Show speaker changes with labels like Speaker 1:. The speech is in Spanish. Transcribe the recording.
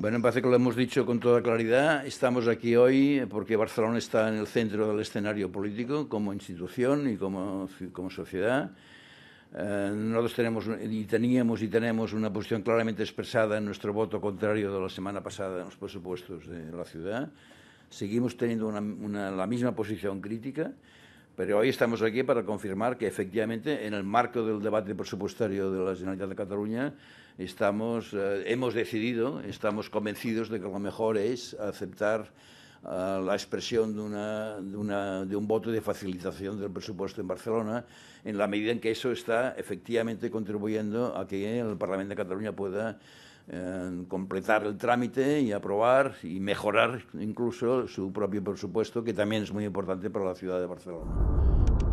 Speaker 1: Bueno, en parece que lo hemos dicho con toda claridad. Estamos aquí hoy porque Barcelona está en el centro del escenario político como institución y como, sociedad. Eh, nosotros tenemos y teníamos y tenemos una posición claramente expresada en nuestro voto contrario de la semana pasada en los presupuestos de la ciudad. Seguimos teniendo la misma posición crítica. Pero hoy estamos aquí para confirmar que efectivamente en el marco del debate presupuestario de la Generalitat de Cataluña estamos, eh, hemos decidido, estamos convencidos de que lo mejor es aceptar la expresión de, un voto de facilitación del presupuesto en Barcelona, en la medida en que eso está efectivamente contribuyendo a que el Parlamento de Cataluña pueda eh, completar el trámite y aprobar y mejorar incluso su propio presupuesto, que también es muy importante para la ciudad de Barcelona.